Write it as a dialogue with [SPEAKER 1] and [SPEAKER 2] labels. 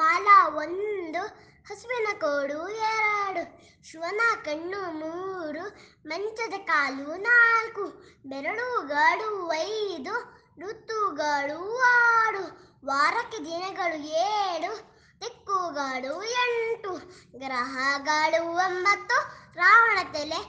[SPEAKER 1] ಬಾಲ ಒಂದು ಹಸುವಿನ ಕೋಡು ಎರಡು ಶಿವನ ಕಣ್ಣು ಮೂರು ಮಂಚದ ಕಾಲು ನಾಲ್ಕು ಬೆರಳುಗಳು ಐದು ಋತುಗಳು ಆರು ವಾರಕ್ಕೆ ದಿನಗಳು ಏಳು ದಿಕ್ಕುಗಳು ಎಂಟು ಗ್ರಹಗಳು ಒಂಬತ್ತು ರಾವಣ ತಲೆ